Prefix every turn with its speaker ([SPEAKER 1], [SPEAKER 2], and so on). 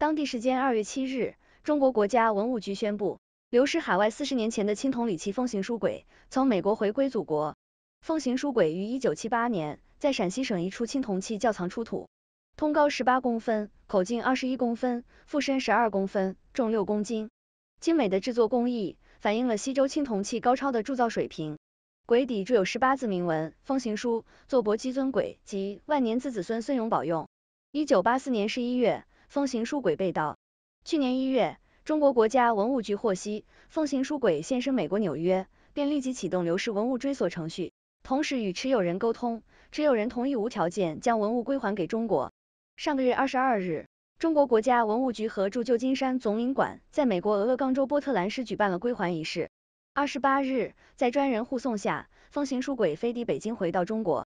[SPEAKER 1] 当地时间二月七日，中国国家文物局宣布，流失海外四十年前的青铜礼器“风行书簋”从美国回归祖国。“风行书簋”于一九七八年在陕西省一处青铜器窖藏出土，通高十八公分，口径二十一公分，腹深十二公分，重六公斤。精美的制作工艺反映了西周青铜器高超的铸造水平。簋底铸有十八字铭文：“风行书，坐伯姬尊簋，即万年字子孙孙永宝用。”一九八四年十一月。风行书轨被盗。去年一月，中国国家文物局获悉风行书轨现身美国纽约，便立即启动流失文物追索程序，同时与持有人沟通，持有人同意无条件将文物归还给中国。上个月二十二日，中国国家文物局和驻旧金山总领馆在美国俄勒冈州波特兰市举办了归还仪式。二十八日，在专人护送下，风行书轨飞抵北京，回到中国。